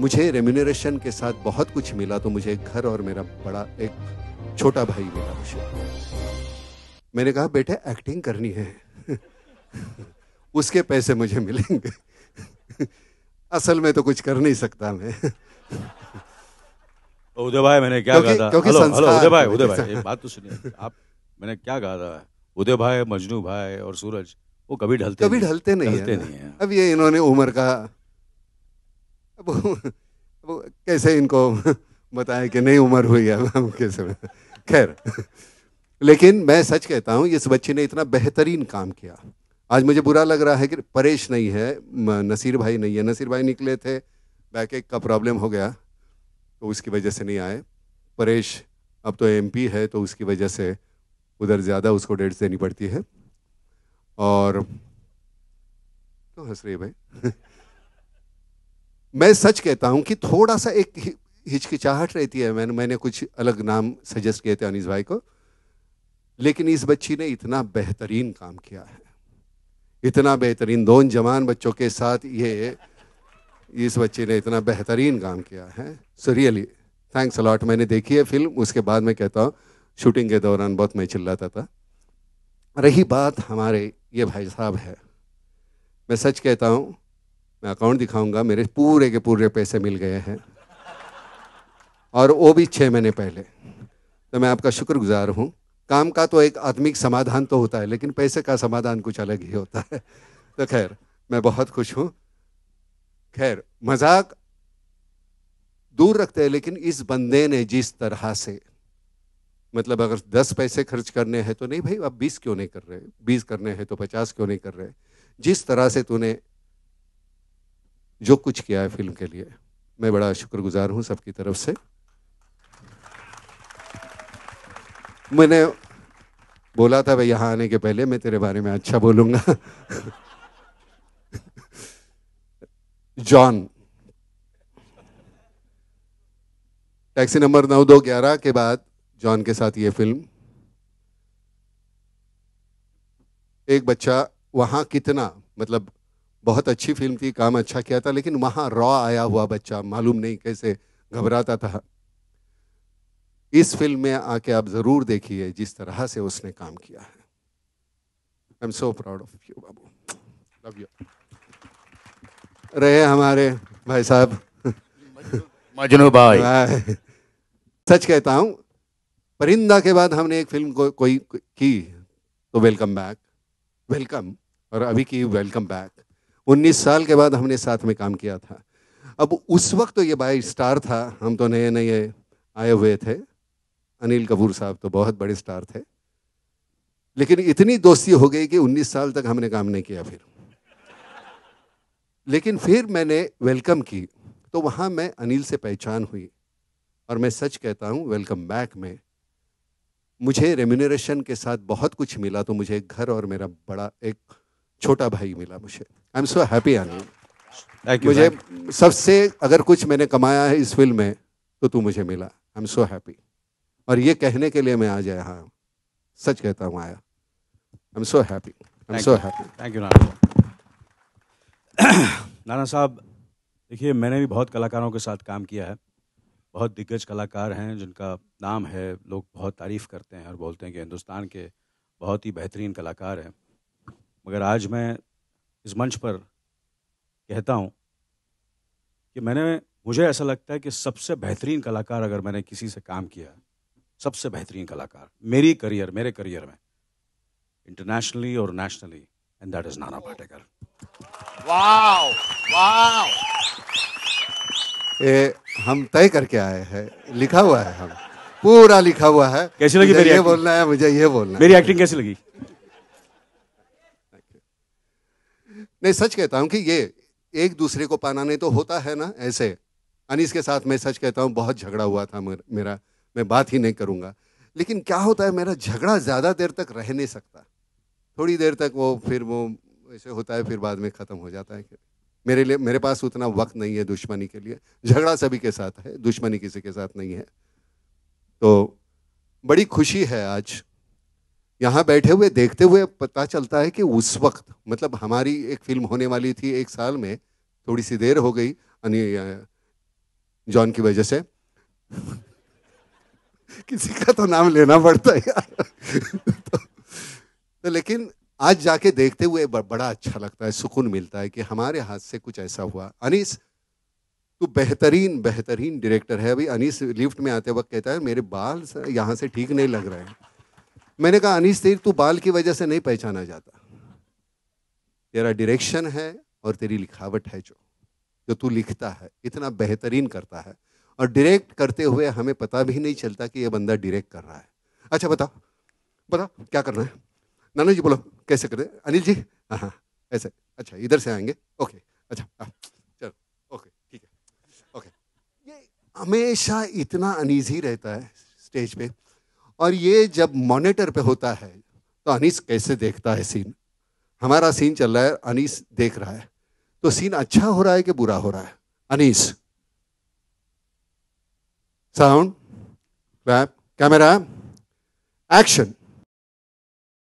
मुझे रेम्यूनरेशन के साथ बहुत कुछ मिला तो मुझे एक घर और मेरा बड़ा एक छोटा भाई मिला मुझे मैंने कहा बेटे एक्टिंग करनी है उसके पैसे मुझे मिलेंगे असल में तो कुछ कर नहीं सकता मैं उदय भाई मैंने क्या कहा था क्योंकि हेलो उदय भाई उदय भाई एक बात तो सुनिए आप मैंने क्या कहा था उदय भाई मजनू भाई और सूरज वो कभी ढलते कभी ढलते नहीं, नहीं, नहीं है अब ये इन्होंने उम्र का अब अब कैसे इनको बताएं कि नहीं उम्र हुई है हम कैसे खैर लेकिन मैं सच कहता हूँ इस बच्चे ने इतना बेहतरीन काम किया आज मुझे बुरा लग रहा है कि परेश नहीं है नसीर भाई नहीं है नसीर भाई निकले थे बैक एक का प्रॉब्लम हो गया तो उसकी वजह से नहीं आए परेश अब तो एमपी है तो उसकी वजह से उधर ज़्यादा उसको डेट्स देनी पड़ती है और तो हंस रही भाई मैं सच कहता हूँ कि थोड़ा सा एक हिचकिचाहट रहती है मैंने मैंने कुछ अलग नाम सजेस्ट किए थे अनिस भाई को लेकिन इस बच्ची ने इतना बेहतरीन काम किया है इतना बेहतरीन दोन जवान बच्चों के साथ ये इस बच्ची ने इतना बेहतरीन काम किया है सो रियली थैंक्स अलॉट मैंने देखी है फिल्म उसके बाद मैं कहता हूँ शूटिंग के दौरान बहुत मैं चिल्लाता था रही बात हमारे ये भाई साहब है मैं सच कहता हूँ मैं अकाउंट दिखाऊंगा मेरे पूरे के पूरे पैसे मिल गए हैं और वो भी छः महीने पहले तो मैं आपका शुक्रगुजार हूँ काम का तो एक आत्मिक समाधान तो होता है लेकिन पैसे का समाधान कुछ अलग ही होता है तो खैर मैं बहुत खुश हूँ खैर मजाक दूर रखते हैं लेकिन इस बंदे ने जिस तरह से मतलब अगर दस पैसे खर्च करने हैं तो नहीं भाई आप बीस क्यों नहीं कर रहे बीस करने हैं तो पचास क्यों नहीं कर रहे जिस तरह से तूने जो कुछ किया है फिल्म के लिए मैं बड़ा शुक्रगुजार हूं सबकी तरफ से मैंने बोला था भाई यहाँ आने के पहले मैं तेरे बारे में अच्छा बोलूंगा जॉन टैक्सी नंबर नौ दो ग्यारह के बाद जॉन के साथ ये फिल्म एक बच्चा वहां कितना मतलब बहुत अच्छी फिल्म थी काम अच्छा किया था लेकिन वहां रॉ आया हुआ बच्चा मालूम नहीं कैसे घबराता था इस फिल्म में आके आप ज़रूर देखिए जिस तरह से उसने काम किया है I am so proud of you बाबू लव यू रहे हमारे भाई साहब मजनू भाई सच कहता हूँ परिंदा के बाद हमने एक फिल्म को कोई की तो वेलकम बैक वेलकम और अभी की वेलकम बैक उन्नीस साल के बाद हमने साथ में काम किया था अब उस वक्त तो ये बाई स्टार था हम तो नए नए आए हुए थे अनिल कपूर साहब तो बहुत बड़े स्टार थे लेकिन इतनी दोस्ती हो गई कि 19 साल तक हमने काम नहीं किया फिर लेकिन फिर मैंने वेलकम की तो वहाँ मैं अनिल से पहचान हुई और मैं सच कहता हूँ वेलकम बैक में मुझे रेम्यूनरेशन के साथ बहुत कुछ मिला तो मुझे एक घर और मेरा बड़ा एक छोटा भाई मिला मुझे आई एम सो हैप्पी आनंद मुझे सबसे अगर कुछ मैंने कमाया है इस फिल्म में तो तू मुझे मिला आई एम सो हैप्पी और ये कहने के लिए मैं आ जाए हाँ सच कहता हूँ आया I am so happy I am so happy thank you नाना नाना साहब देखिए मैंने भी बहुत कलाकारों के साथ काम किया है बहुत दिग्गज कलाकार हैं जिनका नाम है लोग बहुत तारीफ़ करते हैं और बोलते हैं कि हिंदुस्तान के बहुत ही बेहतरीन कलाकार हैं मगर आज मैं इस मंच पर कहता हूँ कि मैंने मुझे ऐसा लगता है कि सबसे बेहतरीन कलाकार अगर मैंने किसी से काम किया सबसे बेहतरीन कलाकार मेरी करियर मेरे करियर में इंटरनेशनली और नेशनली एंड दैट इज नाना पाटेकर वाओ वाओ हम तय करके आए हैं लिखा हुआ है हम पूरा लिखा हुआ है कैसी लगी मेरी ये बोलना है मुझे ये बोलना मेरी एक्टिंग कैसी लगी नहीं सच कहता हूँ कि ये एक दूसरे को पाना नहीं तो होता है ना ऐसे अनिस के साथ मैं सच कहता हूँ बहुत झगड़ा हुआ था मेरा मैं बात ही नहीं करूँगा लेकिन क्या होता है मेरा झगड़ा ज़्यादा देर तक रह नहीं सकता थोड़ी देर तक वो फिर वो ऐसे होता है फिर बाद में ख़त्म हो जाता है मेरे लिए मेरे पास उतना वक्त नहीं है दुश्मनी के लिए झगड़ा सभी के साथ है दुश्मनी किसी के साथ नहीं है तो बड़ी खुशी है आज यहाँ बैठे हुए देखते हुए पता चलता है कि उस वक्त मतलब हमारी एक फिल्म होने वाली थी एक साल में थोड़ी सी देर हो गई जॉन की वजह से किसी का तो नाम लेना पड़ता है यार तो, तो लेकिन आज जाके देखते हुए बड़ा अच्छा लगता है सुकून मिलता है कि हमारे हाथ से कुछ ऐसा हुआ अनिस तू बेहतरीन बेहतरीन डायरेक्टर है अभी अनिस लिफ्ट में आते वक्त कहता है मेरे बाल यहाँ से ठीक नहीं लग रहे हैं मैंने कहा अनिश तेरी तू बाल की वजह से नहीं पहचाना जाता तेरा डायरेक्शन है और तेरी लिखावट है जो जो तू लिखता है इतना बेहतरीन करता है और डायरेक्ट करते हुए हमें पता भी नहीं चलता कि ये बंदा डायरेक्ट कर रहा है अच्छा बताओ बताओ क्या करना है नाना जी बोलो कैसे करें अनिल जी हाँ, हाँ ऐसे अच्छा इधर से आएंगे ओके अच्छा हाँ, चलो ओके ठीक है ओके ये हमेशा इतना अनिजी रहता है स्टेज पे और ये जब मॉनिटर पे होता है तो अनीस कैसे देखता है सीन हमारा सीन चल रहा है अनीस देख रहा है तो सीन अच्छा हो रहा है कि बुरा हो रहा है अनीस साउंड कैमरा एक्शन